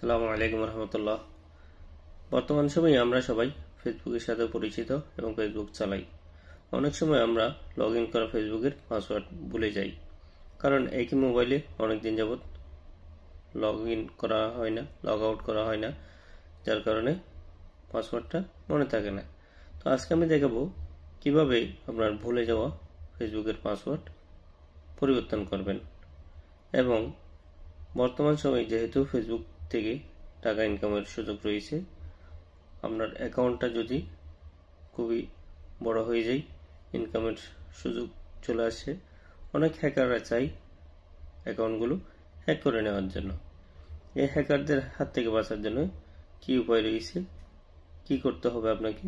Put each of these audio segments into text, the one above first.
সালামু আলাইকুম রহমতুল্লাহ বর্তমান সময়ে আমরা সবাই ফেসবুকের সাথে পরিচিত এবং ফেসবুক চালাই অনেক সময় আমরা লগ ইন করা ফেসবুকের পাসওয়ার্ড ভুলে যাই কারণ একই মোবাইলে অনেক দিন যাবৎ লগ ইন করা হয় না লগ আউট করা হয় না যার কারণে পাসওয়ার্ডটা মনে থাকে না তো আজকে আমি দেখাবো কিভাবে আপনার ভুলে যাওয়া ফেসবুকের পাসওয়ার্ড পরিবর্তন করবেন এবং বর্তমান সময়ে যেহেতু ফেসবুক থেকে টাকা ইনকামের সুযোগ রয়েছে আপনার অ্যাকাউন্টটা যদি খুবই বড় হয়ে যায় ইনকামের সুযোগ চলে আসে অনেক হ্যাকাররা চাই অ্যাকাউন্টগুলো হ্যাক করে নেওয়ার জন্য এই হ্যাকারদের হাত থেকে বাঁচার জন্য কি উপায় রয়েছে কি করতে হবে আপনাকে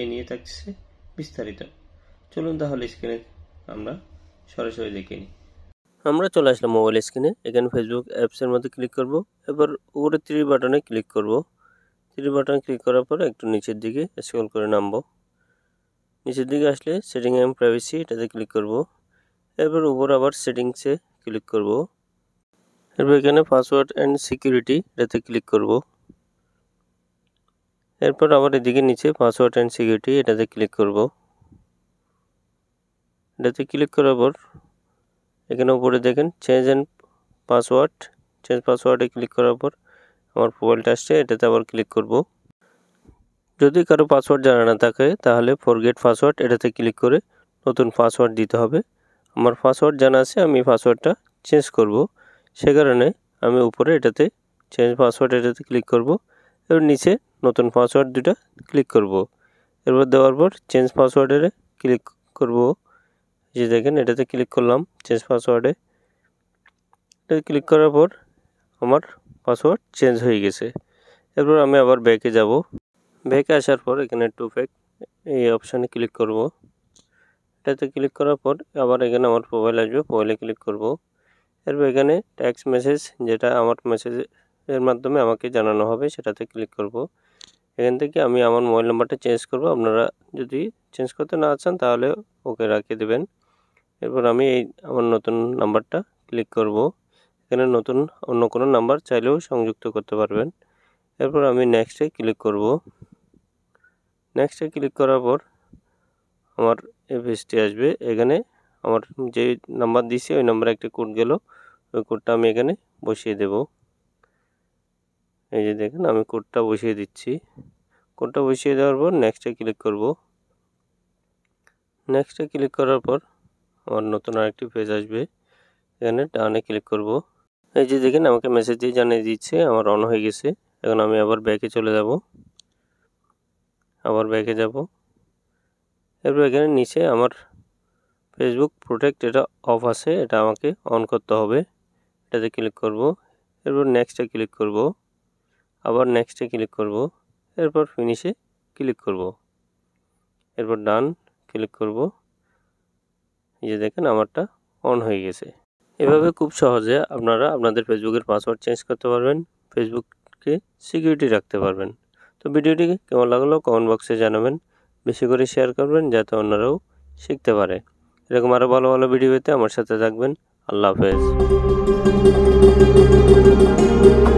এ নিয়ে থাকছে বিস্তারিত চলুন তাহলে স্ক্রিনে আমরা সরাসরি দেখে নিই আমরা চলে আসলাম মোবাইল স্ক্রিনে এখানে ফেসবুক অ্যাপসের মধ্যে ক্লিক করব এবার উপরে থ্রি বাটনে ক্লিক করব থ্রি বাটনে ক্লিক করার পর একটু নিচের দিকে স্ক্রল করে নামব নিচের দিকে আসলে সেটিং এম প্রাইভেসি এটাতে ক্লিক করব এরপর উপর আবার সেটিংসে ক্লিক করব এরপর এখানে পাসওয়ার্ড অ্যান্ড সিকিউরিটি এটাতে ক্লিক করব এরপর আবার এদিকে নিচে পাসওয়ার্ড অ্যান্ড সিকিউরিটি এটাতে ক্লিক করব এটাতে ক্লিক করার পর এখানে উপরে দেখেন চেঞ্জ অ্যান্ড পাসওয়ার্ড চেঞ্জ পাসওয়ার্ডে ক্লিক করার পর আমার প্রোফাইলটা আসছে এটাতে আবার ক্লিক করব যদি কারো পাসওয়ার্ড জানা না থাকে তাহলে ফরগেট পাসওয়ার্ড এটাতে ক্লিক করে নতুন পাসওয়ার্ড দিতে হবে আমার পাসওয়ার্ড জানা আছে আমি পাসওয়ার্ডটা চেঞ্জ করব সে কারণে আমি উপরে এটাতে চেঞ্জ পাসওয়ার্ড এটাতে ক্লিক করব এবার নিচে নতুন পাসওয়ার্ড দুটা ক্লিক করব এরপর দেওয়ার পর চেঞ্জ পাসওয়ার্ডে ক্লিক করব যে দেখেন এটাতে ক্লিক করলাম চেঞ্জ পাসওয়ার্ডে এটা ক্লিক করার পর আমার পাসওয়ার্ড চেঞ্জ হয়ে গেছে এরপর আমি আবার ব্যাকে যাব ব্যাকে আসার পর এখানে টু ফ্যাক এই অপশানে ক্লিক করব এটাতে ক্লিক করার পর আবার এখানে আমার প্রোফাইল আসবে প্রোফাইলে ক্লিক করব এরপর এখানে ট্যাক্স মেসেজ যেটা আমার মেসেজ এর মাধ্যমে আমাকে জানানো হবে সেটাতে ক্লিক করব এখান থেকে আমি আমার মোবাইল নাম্বারটা চেঞ্জ করব আপনারা যদি চেঞ্জ করতে না চান তাহলে ওকে রাখিয়ে দেবেন এরপর আমি এই আমার নতুন নাম্বারটা ক্লিক করব এখানে নতুন অন্য কোনো নাম্বার চাইলেও সংযুক্ত করতে পারবেন এরপর আমি নেক্সটে ক্লিক করব নেক্সটে ক্লিক করার পর আমার এই পেজটি আসবে এখানে আমার যে নাম্বার দিছি ওই নাম্বারে একটা কোড গেল ওই কোডটা আমি এখানে বসিয়ে দেব এই যে দেখেন আমি কোডটা বসিয়ে দিচ্ছি কোডটা বসিয়ে দেওয়ার পর নেক্সটে ক্লিক করব নেক্সটে ক্লিক করার পর আমার নতুন আরেকটি পেজ আসবে এখানে ডানে ক্লিক করব এই যে দেখেন আমাকে মেসেজ দিয়ে জানিয়ে দিচ্ছে আমার অন হয়ে গেছে এখন আমি আবার ব্যাকে চলে যাব আবার ব্যাকে যাব এরপর এখানে নিচে আমার ফেসবুক প্রোটেক্ট এটা অফ আছে এটা আমাকে অন করতে হবে এটাতে ক্লিক করব এরপর নেক্সটে ক্লিক করব আবার নেক্সটে ক্লিক করব এরপর ফিনিশে ক্লিক করব এরপর ডান ক্লিক করব এই যে দেখেন আমারটা অন হয়ে গেছে এভাবে খুব সহজে আপনারা আপনাদের ফেসবুকের পাসওয়ার্ড চেঞ্জ করতে পারবেন ফেসবুককে সিকিউরিটি রাখতে পারবেন তো ভিডিওটি কেমন লাগলো কমেন্ট বক্সে জানাবেন বেশি করে শেয়ার করবেন যাতে অন্যরাও শিখতে পারে এরকম আরও ভালো ভালো ভিডিও পেতে আমার সাথে থাকবেন আল্লাহ হাফেজ